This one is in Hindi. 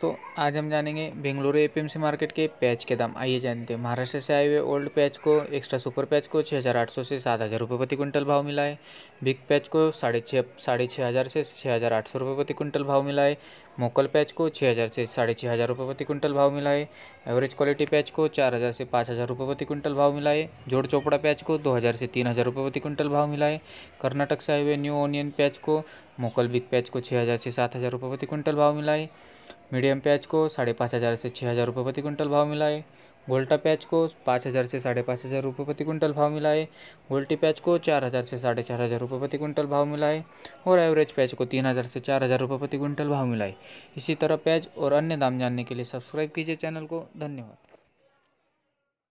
तो आज हम जानेंगे बेंगलुरु एपीएमसी मार्केट के पैच के दाम आइए जानते हैं महाराष्ट्र से आए हुए ओल्ड पैच को एक्स्ट्रा सुपर पैच को छः हज़ार आठ सौ से सात हज़ार रुपये प्रति क्विंटल भाव मिला है बिग पैच को साढ़े छः साढ़े छः हज़ार से छः हज़ार आठ सौ रुपये प्रति क्विंटल भाव मिला है मोकल पैच को छः हज़ार से साढ़े छः हज़ार रुपये प्रति क्विंटल भाव मिला है एवरेज क्वालिटी पैच को चार हज़ार से पाँच हज़ार रुपये प्रति क्विंटल भाव मिला है जोड़ चोपड़ा पैच को दो हज़ार से तीन हज़ार रुपये प्रति क्विंटल भाव मिला है कर्नाटक से आए हुए न्यू ऑनियन पैच को मोकल बिग पैच को छः हज़ार से सात हज़ार रुपये प्रति क्विंटल भाव मिला है मीडियम प्याज को साढ़े पाँच हज़ार से छः हज़ार रुपये प्रति क्विंटल भाव मिला है गोल्टा प्याज को पाँच हज़ार से साढ़े पाँच हज़ार रुपये प्रति क्विंटल भाव मिला है गोल्टी प्याज को चार हज़ार से साढ़े चार हज़ार रुपये प्रति क्विंटल भाव मिला है और एवरेज प्याज को तीन हज़ार से चार हज़ार रुपये प्रति क्विंटल भाव मिला है इसी तरह प्याज और अन्य दाम जानने के लिए सब्सक्राइब कीजिए चैनल को धन्यवाद